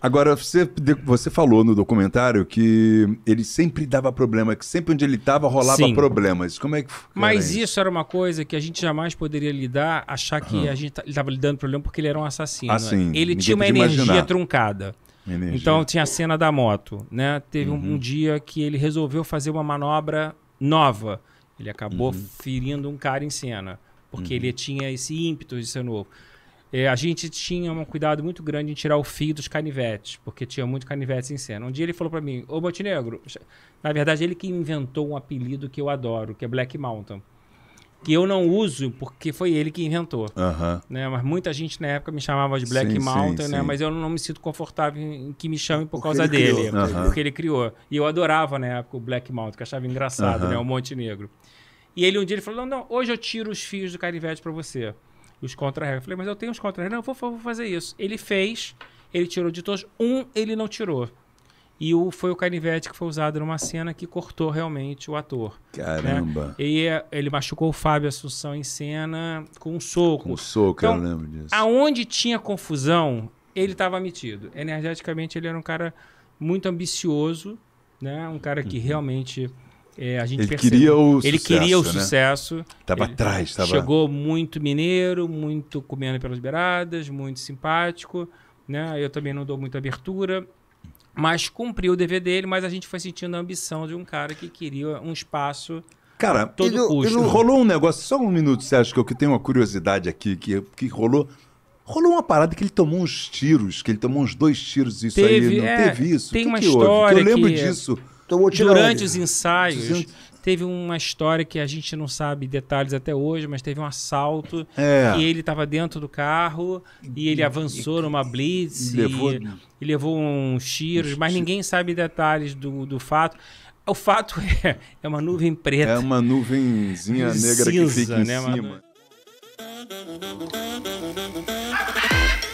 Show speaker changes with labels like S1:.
S1: Agora, você, você falou no documentário que ele sempre dava problema, que sempre onde ele estava rolava Sim. problemas. Como é que. Mas isso? isso era uma coisa que a gente jamais poderia lidar, achar que uhum. a gente estava lidando problema porque ele era um assassino. Assim, ele tinha uma energia imaginar. truncada. Energia. Então tinha a cena da moto, né? Teve uhum. um, um dia que ele resolveu fazer uma manobra nova. Ele acabou uhum. ferindo um cara em cena, porque uhum. ele tinha esse ímpeto de ser novo. É, a gente tinha um cuidado muito grande em tirar o fio dos canivetes, porque tinha muito canivetes em cena. Um dia ele falou para mim, ô Montenegro, na verdade ele que inventou um apelido que eu adoro, que é Black Mountain. Que eu não uso porque foi ele que inventou. Uh -huh. né? Mas muita gente na época me chamava de Black sim, Mountain, sim, né? Sim. mas eu não me sinto confortável em que me chamem por porque causa dele, criou. porque uh -huh. ele criou. E eu adorava na época o Black Mountain, que achava engraçado, uh -huh. né? o Montenegro. E ele um dia ele falou: não, não, hoje eu tiro os fios do canivete para você os contra-regras. Falei, mas eu tenho os contra-regras. Não, vou, vou, fazer isso. Ele fez, ele tirou de todos. Um ele não tirou. E o, foi o canivete que foi usado numa cena que cortou realmente o ator. Né? Caramba. Né? E é, ele machucou o Fábio Assunção em cena com um soco. Com um soco, então, eu lembro disso. Aonde tinha confusão, ele estava metido. Energeticamente, ele era um cara muito ambicioso, né? Um cara que uhum. realmente é, a gente ele percebeu. queria o ele sucesso. Queria o né? sucesso. Estava atrás, tava... Chegou muito mineiro, muito comendo pelas beiradas, muito simpático, né? Eu também não dou muita abertura, mas cumpriu o dever dele, mas a gente foi sentindo a ambição de um cara que queria um espaço Cara, todo ele, custo. Ele rolou um negócio, só um minuto, você acha que eu que tenho uma curiosidade aqui, que, que rolou. Rolou uma parada que ele tomou uns tiros, que ele tomou uns dois tiros, isso teve, aí. Não é, teve isso. Tem que uma que história. Houve? Que eu lembro que, disso. Então, vou tirar Durante os ensaios, teve uma história que a gente não sabe detalhes até hoje, mas teve um assalto é. e ele estava dentro do carro e ele avançou e, numa blitz e, levou, e, e levou uns tiros, mas ninguém sabe detalhes do, do fato. O fato é, é uma nuvem preta. É uma nuvenzinha negra Cinza, que fica em né? cima. Uma...